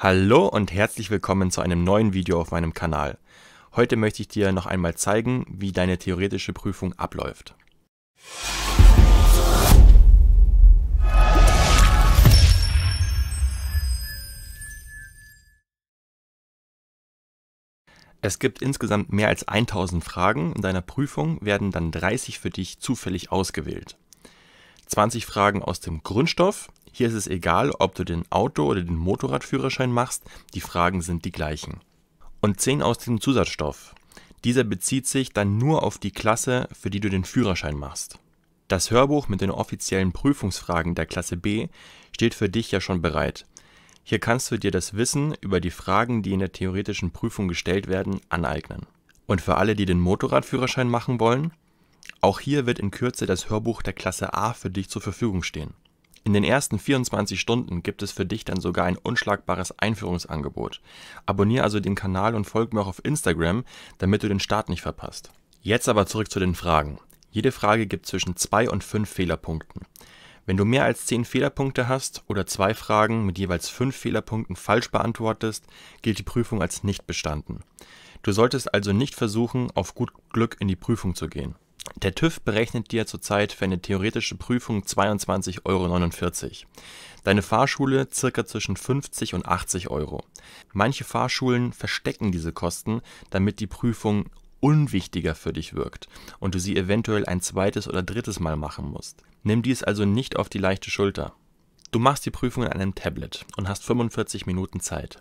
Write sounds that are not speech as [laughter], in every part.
Hallo und herzlich willkommen zu einem neuen Video auf meinem Kanal. Heute möchte ich dir noch einmal zeigen, wie deine theoretische Prüfung abläuft. Es gibt insgesamt mehr als 1000 Fragen. In deiner Prüfung werden dann 30 für dich zufällig ausgewählt. 20 Fragen aus dem Grundstoff, hier ist es egal, ob du den Auto- oder den Motorradführerschein machst, die Fragen sind die gleichen. Und 10 aus dem Zusatzstoff. Dieser bezieht sich dann nur auf die Klasse, für die du den Führerschein machst. Das Hörbuch mit den offiziellen Prüfungsfragen der Klasse B steht für dich ja schon bereit. Hier kannst du dir das Wissen über die Fragen, die in der theoretischen Prüfung gestellt werden, aneignen. Und für alle, die den Motorradführerschein machen wollen, auch hier wird in Kürze das Hörbuch der Klasse A für dich zur Verfügung stehen. In den ersten 24 Stunden gibt es für dich dann sogar ein unschlagbares Einführungsangebot. Abonnier also den Kanal und folg mir auch auf Instagram, damit du den Start nicht verpasst. Jetzt aber zurück zu den Fragen. Jede Frage gibt zwischen 2 und 5 Fehlerpunkten. Wenn du mehr als 10 Fehlerpunkte hast oder zwei Fragen mit jeweils 5 Fehlerpunkten falsch beantwortest, gilt die Prüfung als nicht bestanden. Du solltest also nicht versuchen, auf gut Glück in die Prüfung zu gehen. Der TÜV berechnet dir zurzeit für eine theoretische Prüfung 22,49 Euro. Deine Fahrschule circa zwischen 50 und 80 Euro. Manche Fahrschulen verstecken diese Kosten, damit die Prüfung unwichtiger für dich wirkt und du sie eventuell ein zweites oder drittes Mal machen musst. Nimm dies also nicht auf die leichte Schulter. Du machst die Prüfung in einem Tablet und hast 45 Minuten Zeit.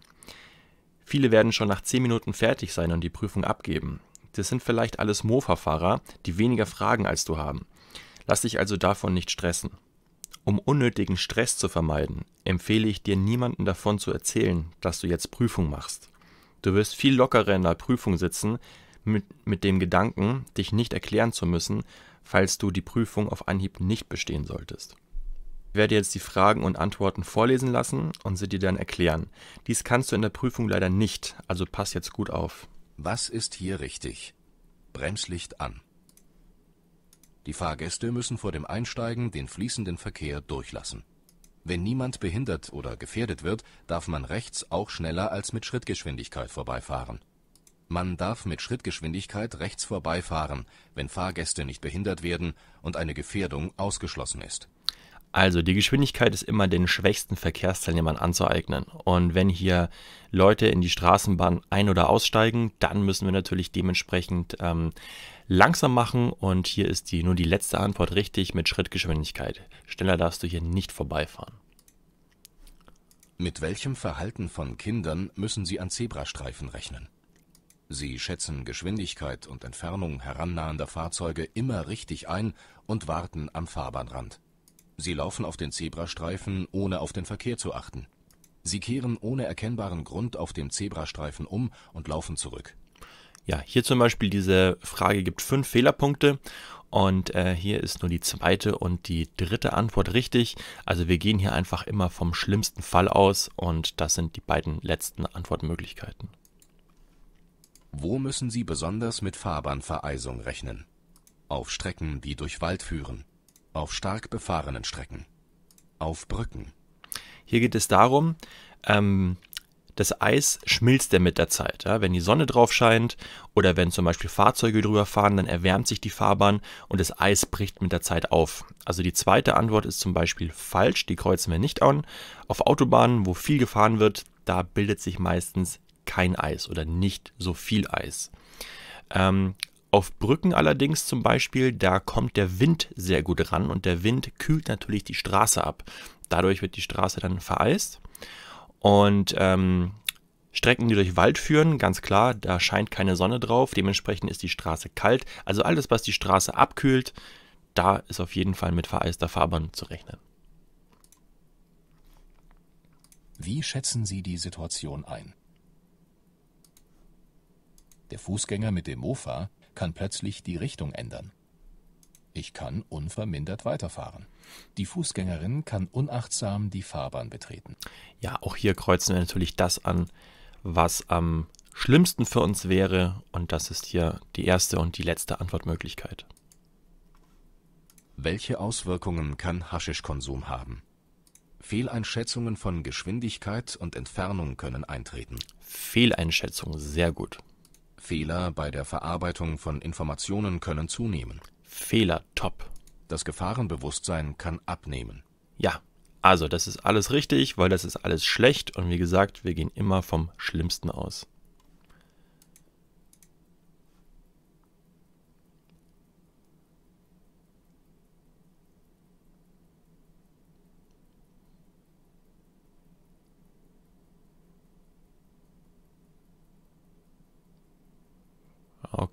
Viele werden schon nach 10 Minuten fertig sein und die Prüfung abgeben. Das sind vielleicht alles Mofa-Fahrer, die weniger Fragen als du haben. Lass dich also davon nicht stressen. Um unnötigen Stress zu vermeiden, empfehle ich dir niemanden davon zu erzählen, dass du jetzt Prüfung machst. Du wirst viel lockerer in der Prüfung sitzen, mit, mit dem Gedanken, dich nicht erklären zu müssen, falls du die Prüfung auf Anhieb nicht bestehen solltest. Ich werde jetzt die Fragen und Antworten vorlesen lassen und sie dir dann erklären. Dies kannst du in der Prüfung leider nicht, also pass jetzt gut auf. Was ist hier richtig? Bremslicht an. Die Fahrgäste müssen vor dem Einsteigen den fließenden Verkehr durchlassen. Wenn niemand behindert oder gefährdet wird, darf man rechts auch schneller als mit Schrittgeschwindigkeit vorbeifahren. Man darf mit Schrittgeschwindigkeit rechts vorbeifahren, wenn Fahrgäste nicht behindert werden und eine Gefährdung ausgeschlossen ist. Also die Geschwindigkeit ist immer den schwächsten Verkehrsteilnehmern anzueignen. Und wenn hier Leute in die Straßenbahn ein- oder aussteigen, dann müssen wir natürlich dementsprechend ähm, langsam machen. Und hier ist die, nur die letzte Antwort richtig mit Schrittgeschwindigkeit. Schneller darfst du hier nicht vorbeifahren. Mit welchem Verhalten von Kindern müssen Sie an Zebrastreifen rechnen? Sie schätzen Geschwindigkeit und Entfernung herannahender Fahrzeuge immer richtig ein und warten am Fahrbahnrand. Sie laufen auf den Zebrastreifen, ohne auf den Verkehr zu achten. Sie kehren ohne erkennbaren Grund auf dem Zebrastreifen um und laufen zurück. Ja, hier zum Beispiel diese Frage gibt fünf Fehlerpunkte und äh, hier ist nur die zweite und die dritte Antwort richtig. Also wir gehen hier einfach immer vom schlimmsten Fall aus und das sind die beiden letzten Antwortmöglichkeiten. Wo müssen Sie besonders mit Fahrbahnvereisung rechnen? Auf Strecken, die durch Wald führen auf stark befahrenen Strecken, auf Brücken. Hier geht es darum, ähm, das Eis schmilzt ja mit der Zeit. Ja? Wenn die Sonne drauf scheint oder wenn zum Beispiel Fahrzeuge drüber fahren, dann erwärmt sich die Fahrbahn und das Eis bricht mit der Zeit auf. Also die zweite Antwort ist zum Beispiel falsch, die kreuzen wir nicht an. Auf Autobahnen, wo viel gefahren wird, da bildet sich meistens kein Eis oder nicht so viel Eis. Ähm, auf Brücken allerdings zum Beispiel, da kommt der Wind sehr gut ran und der Wind kühlt natürlich die Straße ab. Dadurch wird die Straße dann vereist. Und ähm, Strecken, die durch Wald führen, ganz klar, da scheint keine Sonne drauf, dementsprechend ist die Straße kalt. Also alles, was die Straße abkühlt, da ist auf jeden Fall mit vereister Fahrbahn zu rechnen. Wie schätzen Sie die Situation ein? Der Fußgänger mit dem Mofa kann plötzlich die Richtung ändern. Ich kann unvermindert weiterfahren. Die Fußgängerin kann unachtsam die Fahrbahn betreten. Ja, auch hier kreuzen wir natürlich das an, was am schlimmsten für uns wäre. Und das ist hier die erste und die letzte Antwortmöglichkeit. Welche Auswirkungen kann Haschischkonsum haben? Fehleinschätzungen von Geschwindigkeit und Entfernung können eintreten. Fehleinschätzung, sehr gut. Fehler bei der Verarbeitung von Informationen können zunehmen. Fehler, top. Das Gefahrenbewusstsein kann abnehmen. Ja, also das ist alles richtig, weil das ist alles schlecht und wie gesagt, wir gehen immer vom Schlimmsten aus.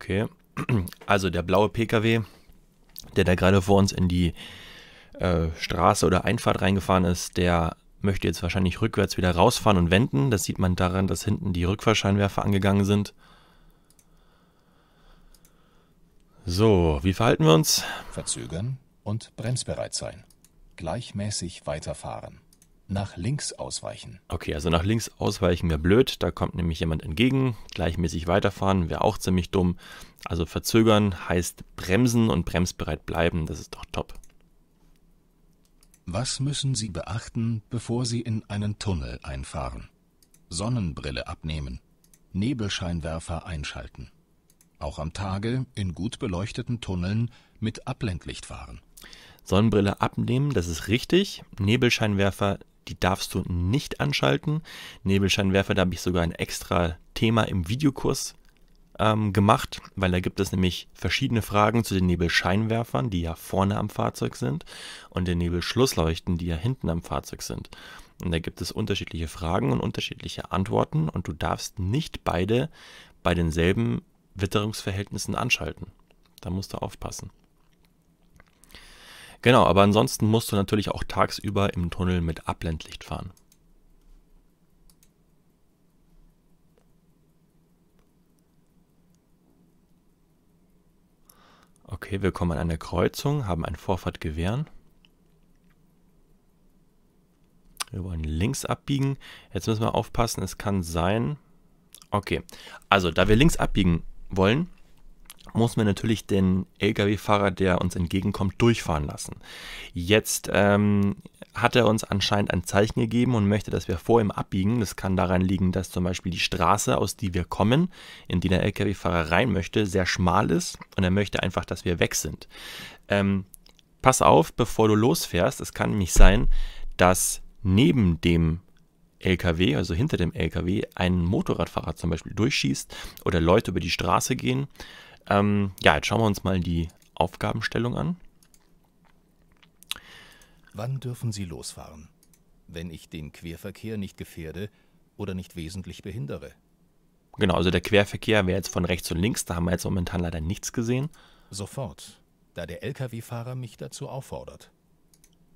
Okay. Also der blaue Pkw, der da gerade vor uns in die äh, Straße oder Einfahrt reingefahren ist, der möchte jetzt wahrscheinlich rückwärts wieder rausfahren und wenden. Das sieht man daran, dass hinten die Rückfahrscheinwerfer angegangen sind. So, wie verhalten wir uns? Verzögern und bremsbereit sein. Gleichmäßig weiterfahren nach links ausweichen. Okay, also nach links ausweichen wäre blöd. Da kommt nämlich jemand entgegen. Gleichmäßig weiterfahren wäre auch ziemlich dumm. Also verzögern heißt bremsen und bremsbereit bleiben. Das ist doch top. Was müssen Sie beachten, bevor Sie in einen Tunnel einfahren? Sonnenbrille abnehmen. Nebelscheinwerfer einschalten. Auch am Tage in gut beleuchteten Tunneln mit Ablenklicht fahren. Sonnenbrille abnehmen, das ist richtig. Nebelscheinwerfer die darfst du nicht anschalten. Nebelscheinwerfer, da habe ich sogar ein extra Thema im Videokurs ähm, gemacht, weil da gibt es nämlich verschiedene Fragen zu den Nebelscheinwerfern, die ja vorne am Fahrzeug sind, und den Nebelschlussleuchten, die ja hinten am Fahrzeug sind. Und da gibt es unterschiedliche Fragen und unterschiedliche Antworten und du darfst nicht beide bei denselben Witterungsverhältnissen anschalten. Da musst du aufpassen. Genau, aber ansonsten musst du natürlich auch tagsüber im Tunnel mit Abblendlicht fahren. Okay, wir kommen an eine Kreuzung, haben ein Vorfahrtgewehren. Wir wollen links abbiegen. Jetzt müssen wir aufpassen, es kann sein... Okay, also da wir links abbiegen wollen, muss man natürlich den Lkw-Fahrer, der uns entgegenkommt, durchfahren lassen. Jetzt ähm, hat er uns anscheinend ein Zeichen gegeben und möchte, dass wir vor ihm abbiegen. Das kann daran liegen, dass zum Beispiel die Straße, aus die wir kommen, in die der Lkw-Fahrer rein möchte, sehr schmal ist und er möchte einfach, dass wir weg sind. Ähm, pass auf, bevor du losfährst. Es kann nämlich sein, dass neben dem LKW, also hinter dem LKW, ein Motorradfahrer zum Beispiel durchschießt oder Leute über die Straße gehen. Ähm, ja, jetzt schauen wir uns mal die Aufgabenstellung an. Wann dürfen Sie losfahren? Wenn ich den Querverkehr nicht gefährde oder nicht wesentlich behindere. Genau, also der Querverkehr wäre jetzt von rechts und links, da haben wir jetzt momentan leider nichts gesehen. Sofort, da der Lkw-Fahrer mich dazu auffordert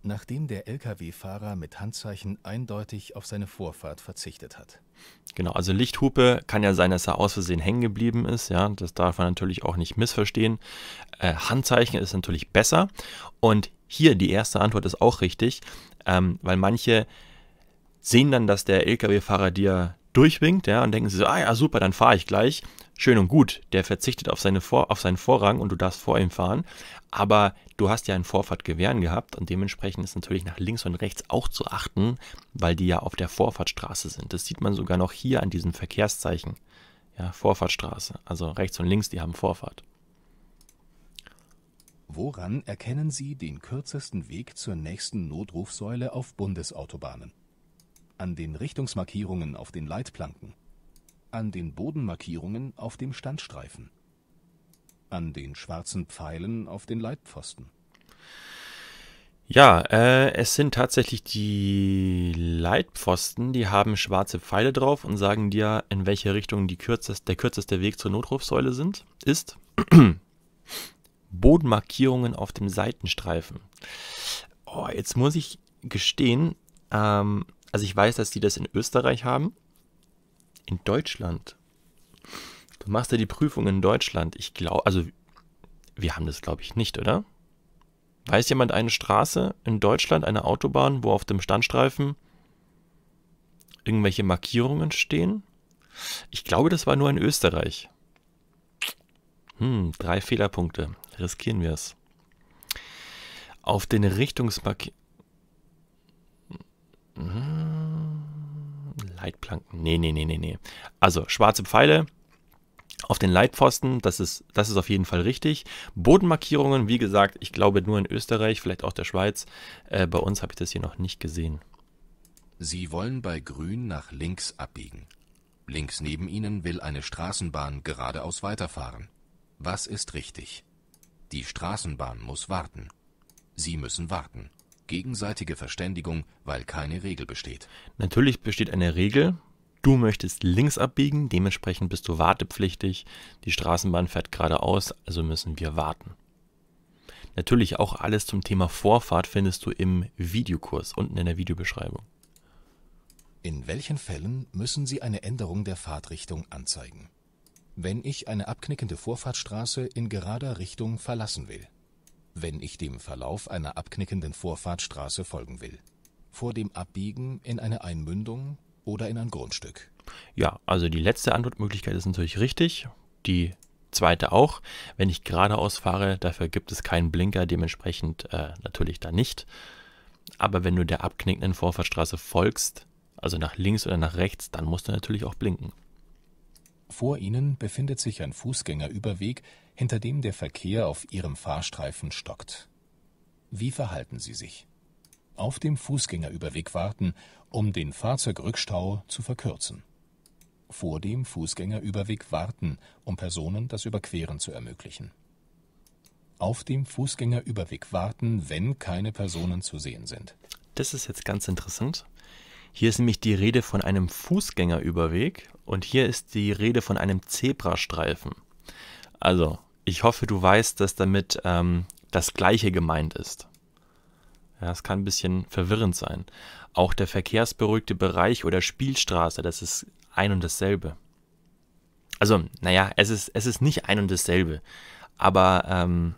nachdem der Lkw-Fahrer mit Handzeichen eindeutig auf seine Vorfahrt verzichtet hat. Genau, also Lichthupe kann ja sein, dass er aus Versehen hängen geblieben ist, ja, das darf man natürlich auch nicht missverstehen. Äh, Handzeichen ist natürlich besser und hier die erste Antwort ist auch richtig, ähm, weil manche sehen dann, dass der Lkw-Fahrer dir durchwinkt, ja, und denken sie so, ah ja, super, dann fahre ich gleich. Schön und gut, der verzichtet auf, seine Vor auf seinen Vorrang und du darfst vor ihm fahren. Aber du hast ja ein Vorfahrtgewehren gehabt und dementsprechend ist natürlich nach links und rechts auch zu achten, weil die ja auf der Vorfahrtstraße sind. Das sieht man sogar noch hier an diesem Verkehrszeichen. Ja, Vorfahrtstraße. Also rechts und links, die haben Vorfahrt. Woran erkennen Sie den kürzesten Weg zur nächsten Notrufsäule auf Bundesautobahnen? an den Richtungsmarkierungen auf den Leitplanken, an den Bodenmarkierungen auf dem Standstreifen, an den schwarzen Pfeilen auf den Leitpfosten. Ja, äh, es sind tatsächlich die Leitpfosten, die haben schwarze Pfeile drauf und sagen dir, in welche Richtung kürzest, der kürzeste Weg zur Notrufsäule sind, ist. [clears throat] Bodenmarkierungen auf dem Seitenstreifen. Oh, jetzt muss ich gestehen, ähm, also ich weiß, dass die das in Österreich haben. In Deutschland. Du machst ja die Prüfung in Deutschland. Ich glaube, also wir haben das, glaube ich, nicht, oder? Weiß jemand eine Straße in Deutschland, eine Autobahn, wo auf dem Standstreifen irgendwelche Markierungen stehen? Ich glaube, das war nur in Österreich. Hm, drei Fehlerpunkte. Riskieren wir es. Auf den Richtungsmarkierungen. Hm. Leitplanken. Nee, nee, nee, nee, nee. Also schwarze Pfeile auf den Leitpfosten, das ist, das ist auf jeden Fall richtig. Bodenmarkierungen, wie gesagt, ich glaube nur in Österreich, vielleicht auch der Schweiz. Äh, bei uns habe ich das hier noch nicht gesehen. Sie wollen bei Grün nach links abbiegen. Links neben Ihnen will eine Straßenbahn geradeaus weiterfahren. Was ist richtig? Die Straßenbahn muss warten. Sie müssen warten gegenseitige Verständigung, weil keine Regel besteht. Natürlich besteht eine Regel. Du möchtest links abbiegen, dementsprechend bist du wartepflichtig. Die Straßenbahn fährt geradeaus, also müssen wir warten. Natürlich auch alles zum Thema Vorfahrt findest du im Videokurs unten in der Videobeschreibung. In welchen Fällen müssen Sie eine Änderung der Fahrtrichtung anzeigen? Wenn ich eine abknickende Vorfahrtsstraße in gerader Richtung verlassen will wenn ich dem Verlauf einer abknickenden Vorfahrtstraße folgen will. Vor dem Abbiegen in eine Einmündung oder in ein Grundstück. Ja, also die letzte Antwortmöglichkeit ist natürlich richtig. Die zweite auch. Wenn ich geradeaus fahre, dafür gibt es keinen Blinker, dementsprechend äh, natürlich da nicht. Aber wenn du der abknickenden Vorfahrtstraße folgst, also nach links oder nach rechts, dann musst du natürlich auch blinken. Vor ihnen befindet sich ein Fußgängerüberweg, hinter dem der Verkehr auf Ihrem Fahrstreifen stockt. Wie verhalten Sie sich? Auf dem Fußgängerüberweg warten, um den Fahrzeugrückstau zu verkürzen. Vor dem Fußgängerüberweg warten, um Personen das Überqueren zu ermöglichen. Auf dem Fußgängerüberweg warten, wenn keine Personen zu sehen sind. Das ist jetzt ganz interessant. Hier ist nämlich die Rede von einem Fußgängerüberweg und hier ist die Rede von einem Zebrastreifen. Also ich hoffe, du weißt, dass damit ähm, das Gleiche gemeint ist. Ja, es kann ein bisschen verwirrend sein. Auch der verkehrsberuhigte Bereich oder Spielstraße, das ist ein und dasselbe. Also, naja, es ist, es ist nicht ein und dasselbe. Aber, ähm,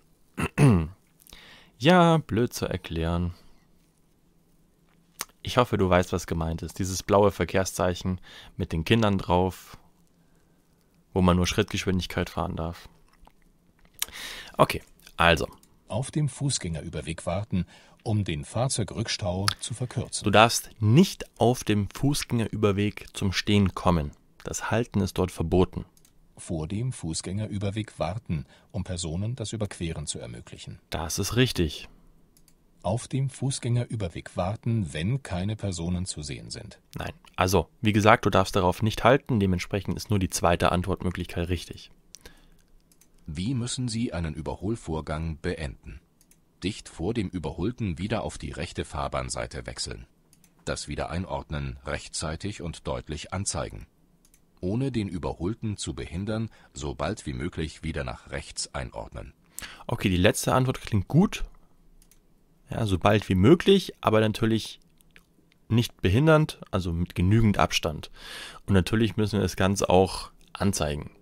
[clears throat] ja, blöd zu erklären. Ich hoffe, du weißt, was gemeint ist. Dieses blaue Verkehrszeichen mit den Kindern drauf, wo man nur Schrittgeschwindigkeit fahren darf. Okay, also. Auf dem Fußgängerüberweg warten, um den Fahrzeugrückstau zu verkürzen. Du darfst nicht auf dem Fußgängerüberweg zum Stehen kommen. Das Halten ist dort verboten. Vor dem Fußgängerüberweg warten, um Personen das Überqueren zu ermöglichen. Das ist richtig. Auf dem Fußgängerüberweg warten, wenn keine Personen zu sehen sind. Nein, also, wie gesagt, du darfst darauf nicht halten, dementsprechend ist nur die zweite Antwortmöglichkeit richtig. Wie müssen Sie einen Überholvorgang beenden? Dicht vor dem Überholten wieder auf die rechte Fahrbahnseite wechseln. Das Wiedereinordnen rechtzeitig und deutlich anzeigen. Ohne den Überholten zu behindern, so bald wie möglich wieder nach rechts einordnen. Okay, die letzte Antwort klingt gut. Ja, so bald wie möglich, aber natürlich nicht behindernd, also mit genügend Abstand. Und natürlich müssen wir das Ganze auch anzeigen.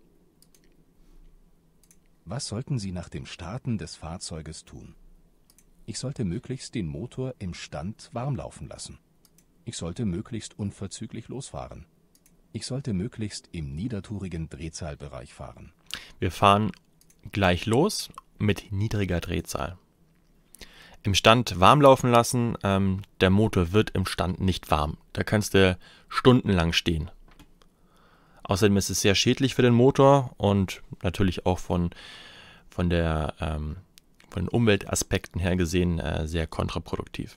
Was sollten Sie nach dem Starten des Fahrzeuges tun? Ich sollte möglichst den Motor im Stand warm laufen lassen. Ich sollte möglichst unverzüglich losfahren. Ich sollte möglichst im niedertourigen Drehzahlbereich fahren. Wir fahren gleich los mit niedriger Drehzahl. Im Stand warm laufen lassen, ähm, der Motor wird im Stand nicht warm. Da kannst du stundenlang stehen. Außerdem ist es sehr schädlich für den Motor und natürlich auch von, von, der, ähm, von den Umweltaspekten her gesehen äh, sehr kontraproduktiv.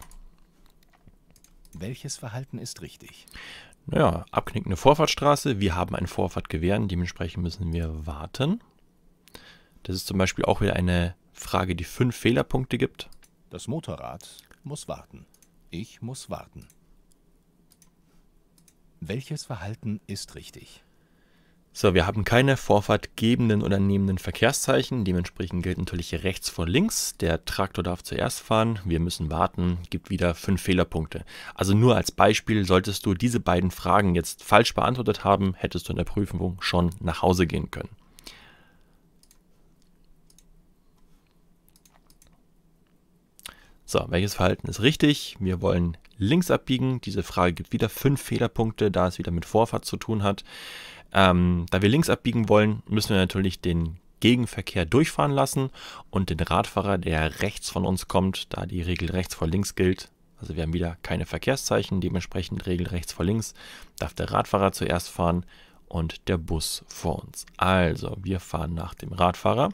Welches Verhalten ist richtig? Naja, abknickende Vorfahrtsstraße. Wir haben ein Vorfahrtgewehren, dementsprechend müssen wir warten. Das ist zum Beispiel auch wieder eine Frage, die fünf Fehlerpunkte gibt. Das Motorrad muss warten. Ich muss warten. Welches Verhalten ist richtig? So, wir haben keine vorfahrtgebenden oder nehmenden Verkehrszeichen. Dementsprechend gilt natürlich rechts vor links. Der Traktor darf zuerst fahren. Wir müssen warten. Gibt wieder fünf Fehlerpunkte. Also nur als Beispiel, solltest du diese beiden Fragen jetzt falsch beantwortet haben, hättest du in der Prüfung schon nach Hause gehen können. So, welches Verhalten ist richtig? Wir wollen links abbiegen. Diese Frage gibt wieder fünf Fehlerpunkte, da es wieder mit Vorfahrt zu tun hat. Ähm, da wir links abbiegen wollen, müssen wir natürlich den Gegenverkehr durchfahren lassen und den Radfahrer, der rechts von uns kommt, da die Regel rechts vor links gilt, also wir haben wieder keine Verkehrszeichen, dementsprechend Regel rechts vor links, darf der Radfahrer zuerst fahren und der Bus vor uns. Also wir fahren nach dem Radfahrer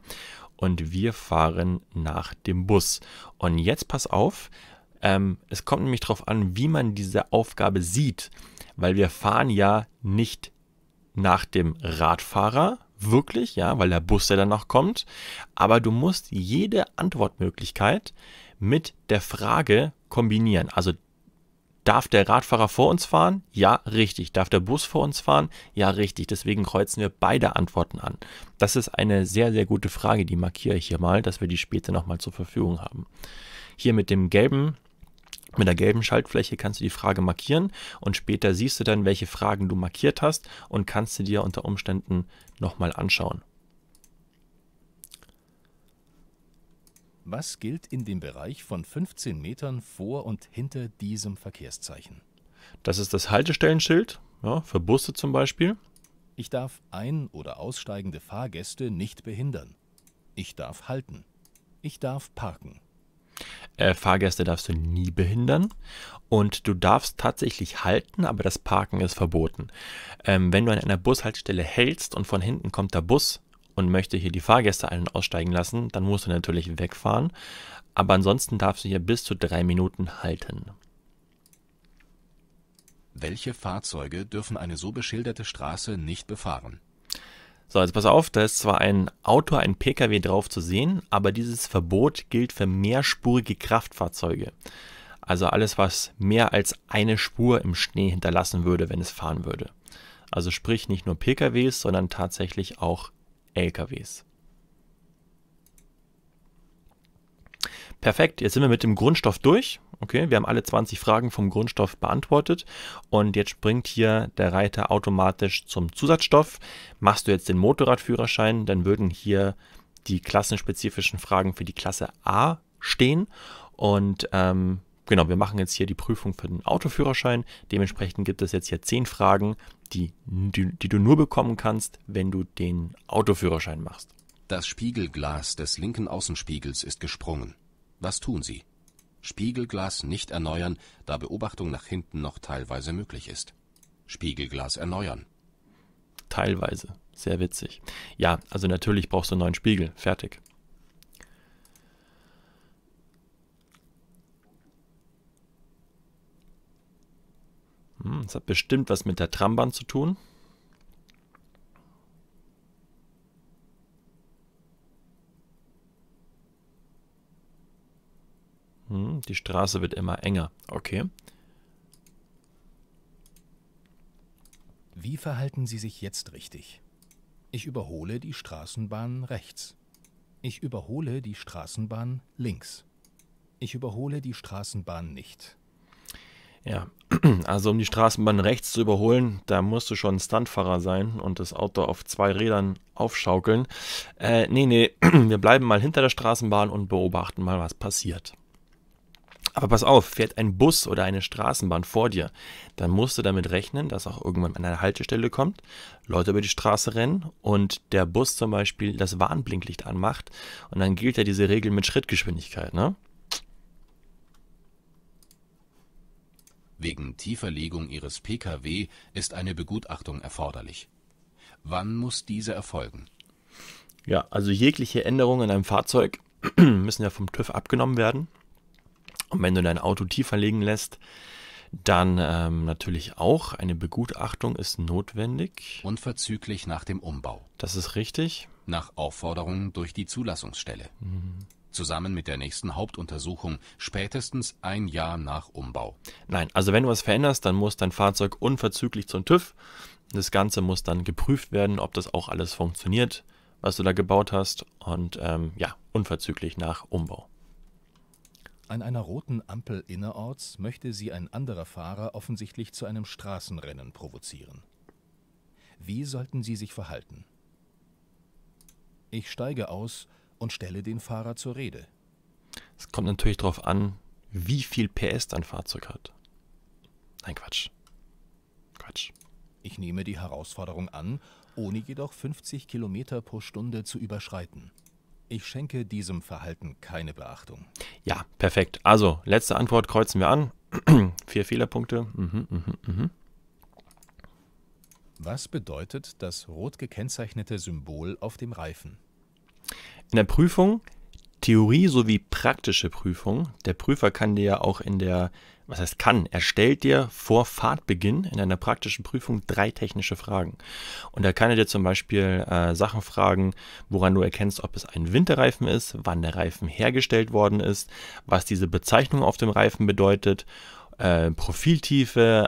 und wir fahren nach dem Bus. Und jetzt pass auf, ähm, es kommt nämlich darauf an, wie man diese Aufgabe sieht, weil wir fahren ja nicht nach dem Radfahrer, wirklich, ja, weil der Bus, der danach kommt. Aber du musst jede Antwortmöglichkeit mit der Frage kombinieren. Also darf der Radfahrer vor uns fahren? Ja, richtig. Darf der Bus vor uns fahren? Ja, richtig. Deswegen kreuzen wir beide Antworten an. Das ist eine sehr, sehr gute Frage. Die markiere ich hier mal, dass wir die später nochmal zur Verfügung haben. Hier mit dem gelben mit der gelben Schaltfläche kannst du die Frage markieren und später siehst du dann, welche Fragen du markiert hast und kannst sie dir unter Umständen nochmal anschauen. Was gilt in dem Bereich von 15 Metern vor und hinter diesem Verkehrszeichen? Das ist das Haltestellenschild, ja, für Busse zum Beispiel. Ich darf ein- oder aussteigende Fahrgäste nicht behindern. Ich darf halten. Ich darf parken. Äh, Fahrgäste darfst du nie behindern. Und du darfst tatsächlich halten, aber das Parken ist verboten. Ähm, wenn du an einer Bushaltestelle hältst und von hinten kommt der Bus und möchte hier die Fahrgäste ein- und aussteigen lassen, dann musst du natürlich wegfahren. Aber ansonsten darfst du hier bis zu drei Minuten halten. Welche Fahrzeuge dürfen eine so beschilderte Straße nicht befahren? So, also pass auf, da ist zwar ein Auto, ein Pkw drauf zu sehen, aber dieses Verbot gilt für mehrspurige Kraftfahrzeuge. Also alles, was mehr als eine Spur im Schnee hinterlassen würde, wenn es fahren würde. Also sprich nicht nur PKWs, sondern tatsächlich auch LKWs. Perfekt, jetzt sind wir mit dem Grundstoff durch. Okay, wir haben alle 20 Fragen vom Grundstoff beantwortet und jetzt springt hier der Reiter automatisch zum Zusatzstoff. Machst du jetzt den Motorradführerschein, dann würden hier die klassenspezifischen Fragen für die Klasse A stehen und ähm, genau, wir machen jetzt hier die Prüfung für den Autoführerschein. Dementsprechend gibt es jetzt hier 10 Fragen, die, die, die, du nur bekommen kannst, wenn du den Autoführerschein machst. Das Spiegelglas des linken Außenspiegels ist gesprungen. Was tun Sie? Spiegelglas nicht erneuern, da Beobachtung nach hinten noch teilweise möglich ist. Spiegelglas erneuern. Teilweise. Sehr witzig. Ja, also natürlich brauchst du einen neuen Spiegel. Fertig. Hm, das hat bestimmt was mit der Trambahn zu tun. Hm, die Straße wird immer enger. Okay. Wie verhalten Sie sich jetzt richtig? Ich überhole die Straßenbahn rechts. Ich überhole die Straßenbahn links. Ich überhole die Straßenbahn nicht. Ja, [clears throat] also um die Straßenbahn rechts zu überholen, da musst du schon ein Stuntfahrer sein und das Auto auf zwei Rädern aufschaukeln. Äh, nee, nee, [clears throat] wir bleiben mal hinter der Straßenbahn und beobachten mal, was passiert. Aber pass auf, fährt ein Bus oder eine Straßenbahn vor dir, dann musst du damit rechnen, dass auch irgendwann an eine Haltestelle kommt, Leute über die Straße rennen und der Bus zum Beispiel das Warnblinklicht anmacht und dann gilt ja diese Regel mit Schrittgeschwindigkeit, ne? Wegen tiefer Legung Ihres Pkw ist eine Begutachtung erforderlich. Wann muss diese erfolgen? Ja, also jegliche Änderungen in einem Fahrzeug [clears throat] müssen ja vom TÜV abgenommen werden. Und wenn du dein Auto tiefer legen lässt, dann ähm, natürlich auch eine Begutachtung ist notwendig. Unverzüglich nach dem Umbau. Das ist richtig. Nach Aufforderung durch die Zulassungsstelle. Mhm. Zusammen mit der nächsten Hauptuntersuchung, spätestens ein Jahr nach Umbau. Nein, also wenn du was veränderst, dann muss dein Fahrzeug unverzüglich zum TÜV. Das Ganze muss dann geprüft werden, ob das auch alles funktioniert, was du da gebaut hast. Und ähm, ja, unverzüglich nach Umbau. An einer roten Ampel innerorts möchte sie ein anderer Fahrer offensichtlich zu einem Straßenrennen provozieren. Wie sollten sie sich verhalten? Ich steige aus und stelle den Fahrer zur Rede. Es kommt natürlich darauf an, wie viel PS dein Fahrzeug hat. Nein, Quatsch. Quatsch. Ich nehme die Herausforderung an, ohne jedoch 50 Kilometer pro Stunde zu überschreiten. Ich schenke diesem Verhalten keine Beachtung. Ja, perfekt. Also, letzte Antwort kreuzen wir an. [clears throat] Vier Fehlerpunkte. Mhm, mh, mh. Was bedeutet das rot gekennzeichnete Symbol auf dem Reifen? In der Prüfung Theorie sowie praktische Prüfung. Der Prüfer kann dir ja auch in der was heißt kann, er stellt dir vor Fahrtbeginn in einer praktischen Prüfung drei technische Fragen. Und da kann er dir zum Beispiel äh, Sachen fragen, woran du erkennst, ob es ein Winterreifen ist, wann der Reifen hergestellt worden ist, was diese Bezeichnung auf dem Reifen bedeutet, äh, Profiltiefe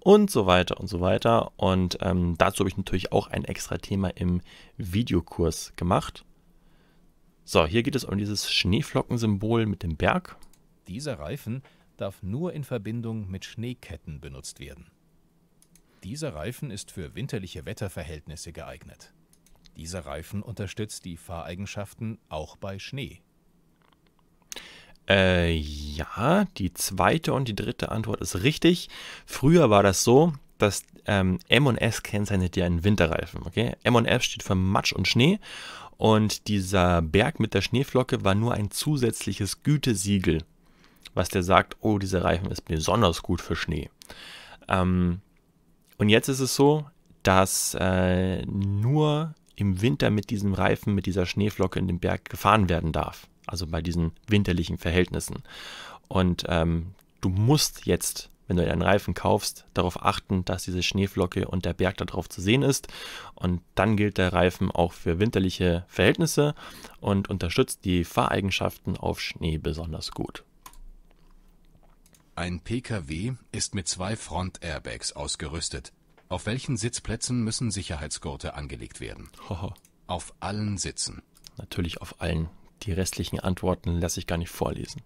und so weiter und so weiter. Und ähm, dazu habe ich natürlich auch ein extra Thema im Videokurs gemacht. So, hier geht es um dieses Schneeflockensymbol mit dem Berg. Dieser Reifen darf nur in Verbindung mit Schneeketten benutzt werden. Dieser Reifen ist für winterliche Wetterverhältnisse geeignet. Dieser Reifen unterstützt die Fahreigenschaften auch bei Schnee. Äh, ja, die zweite und die dritte Antwort ist richtig. Früher war das so, dass ähm, M kennzeichnet ja einen Winterreifen. Okay? M steht für Matsch und Schnee und dieser Berg mit der Schneeflocke war nur ein zusätzliches Gütesiegel was der sagt, oh, dieser Reifen ist besonders gut für Schnee. Ähm, und jetzt ist es so, dass äh, nur im Winter mit diesem Reifen, mit dieser Schneeflocke in den Berg gefahren werden darf. Also bei diesen winterlichen Verhältnissen. Und ähm, du musst jetzt, wenn du einen Reifen kaufst, darauf achten, dass diese Schneeflocke und der Berg darauf zu sehen ist. Und dann gilt der Reifen auch für winterliche Verhältnisse und unterstützt die Fahreigenschaften auf Schnee besonders gut. Ein Pkw ist mit zwei Front-Airbags ausgerüstet. Auf welchen Sitzplätzen müssen Sicherheitsgurte angelegt werden? Hoho. Auf allen Sitzen. Natürlich auf allen. Die restlichen Antworten lasse ich gar nicht vorlesen.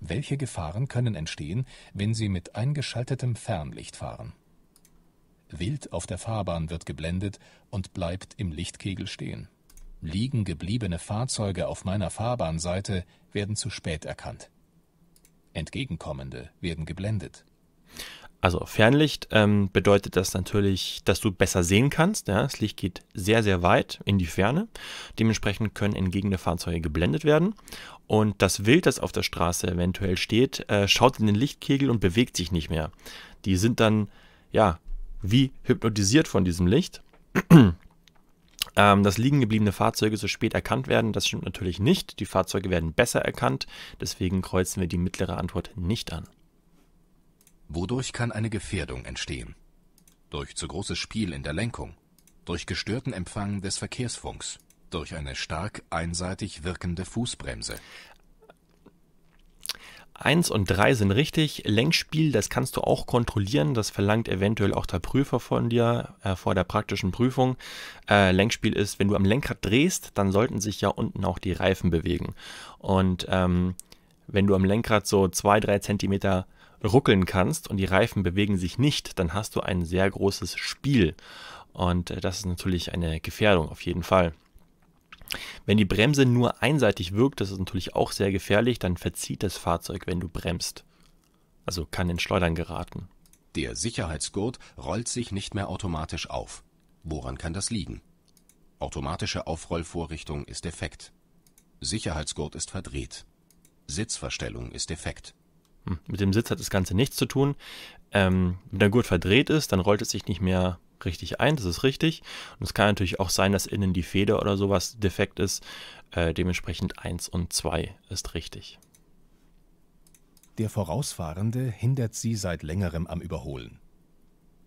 Welche Gefahren können entstehen, wenn Sie mit eingeschaltetem Fernlicht fahren? Wild auf der Fahrbahn wird geblendet und bleibt im Lichtkegel stehen. Liegen gebliebene Fahrzeuge auf meiner Fahrbahnseite werden zu spät erkannt. Entgegenkommende werden geblendet. Also Fernlicht ähm, bedeutet das natürlich, dass du besser sehen kannst. Ja? Das Licht geht sehr, sehr weit in die Ferne. Dementsprechend können entgegene Fahrzeuge geblendet werden. Und das Wild, das auf der Straße eventuell steht, äh, schaut in den Lichtkegel und bewegt sich nicht mehr. Die sind dann, ja, wie hypnotisiert von diesem Licht. Ähm, dass liegengebliebene Fahrzeuge so spät erkannt werden, das stimmt natürlich nicht. Die Fahrzeuge werden besser erkannt, deswegen kreuzen wir die mittlere Antwort nicht an. Wodurch kann eine Gefährdung entstehen? Durch zu großes Spiel in der Lenkung, durch gestörten Empfang des Verkehrsfunks, durch eine stark einseitig wirkende Fußbremse. 1 und 3 sind richtig. Lenkspiel, das kannst du auch kontrollieren. Das verlangt eventuell auch der Prüfer von dir äh, vor der praktischen Prüfung. Äh, Lenkspiel ist, wenn du am Lenkrad drehst, dann sollten sich ja unten auch die Reifen bewegen. Und ähm, wenn du am Lenkrad so 2-3 Zentimeter ruckeln kannst und die Reifen bewegen sich nicht, dann hast du ein sehr großes Spiel. Und äh, das ist natürlich eine Gefährdung auf jeden Fall. Wenn die Bremse nur einseitig wirkt, das ist natürlich auch sehr gefährlich, dann verzieht das Fahrzeug, wenn du bremst. Also kann in Schleudern geraten. Der Sicherheitsgurt rollt sich nicht mehr automatisch auf. Woran kann das liegen? Automatische Aufrollvorrichtung ist defekt. Sicherheitsgurt ist verdreht. Sitzverstellung ist defekt. Hm, mit dem Sitz hat das Ganze nichts zu tun. Ähm, wenn der Gurt verdreht ist, dann rollt es sich nicht mehr richtig ein, das ist richtig. Und es kann natürlich auch sein, dass innen die Feder oder sowas defekt ist. Äh, dementsprechend 1 und 2 ist richtig. Der Vorausfahrende hindert Sie seit längerem am Überholen.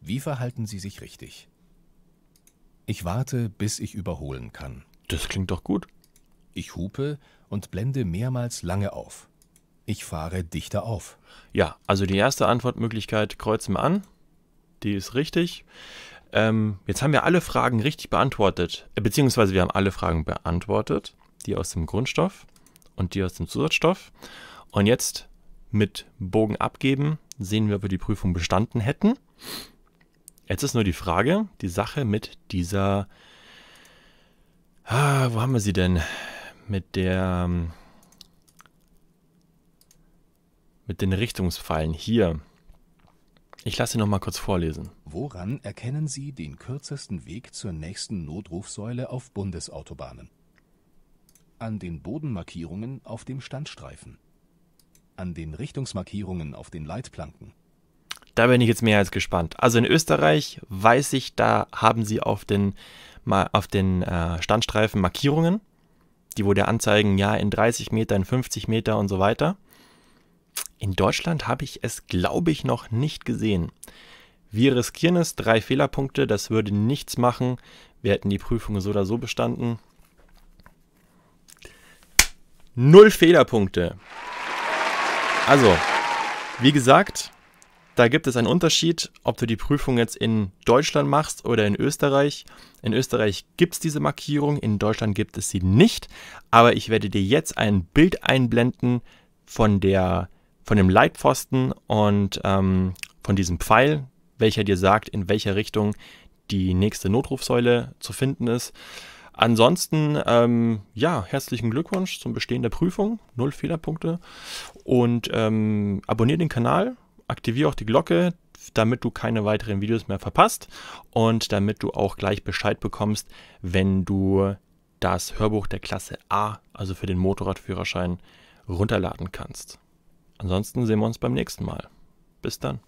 Wie verhalten Sie sich richtig? Ich warte, bis ich überholen kann. Das klingt doch gut. Ich hupe und blende mehrmals lange auf. Ich fahre dichter auf. Ja, also die erste Antwortmöglichkeit kreuzen wir an. Die ist richtig. Ähm, jetzt haben wir alle Fragen richtig beantwortet, äh, beziehungsweise wir haben alle Fragen beantwortet, die aus dem Grundstoff und die aus dem Zusatzstoff. Und jetzt mit Bogen abgeben sehen wir, ob wir die Prüfung bestanden hätten. Jetzt ist nur die Frage, die Sache mit dieser, ah, wo haben wir sie denn? Mit der, ähm, mit den Richtungspfeilen hier. Ich lasse ihn noch mal kurz vorlesen. Woran erkennen Sie den kürzesten Weg zur nächsten Notrufsäule auf Bundesautobahnen? An den Bodenmarkierungen auf dem Standstreifen. An den Richtungsmarkierungen auf den Leitplanken. Da bin ich jetzt mehr als gespannt. Also in Österreich weiß ich, da haben sie auf den, auf den äh, Standstreifen Markierungen. Die wo der anzeigen, ja, in 30 Meter, in 50 Meter und so weiter. In Deutschland habe ich es, glaube ich, noch nicht gesehen. Wir riskieren es, drei Fehlerpunkte, das würde nichts machen. Wir hätten die Prüfung so oder so bestanden. Null Fehlerpunkte. Also, wie gesagt, da gibt es einen Unterschied, ob du die Prüfung jetzt in Deutschland machst oder in Österreich. In Österreich gibt es diese Markierung, in Deutschland gibt es sie nicht. Aber ich werde dir jetzt ein Bild einblenden von der von dem Leitpfosten und ähm, von diesem Pfeil, welcher dir sagt, in welcher Richtung die nächste Notrufsäule zu finden ist. Ansonsten, ähm, ja, herzlichen Glückwunsch zum Bestehen der Prüfung. Null Fehlerpunkte. Und ähm, abonniere den Kanal, aktiviere auch die Glocke, damit du keine weiteren Videos mehr verpasst und damit du auch gleich Bescheid bekommst, wenn du das Hörbuch der Klasse A, also für den Motorradführerschein, runterladen kannst. Ansonsten sehen wir uns beim nächsten Mal. Bis dann.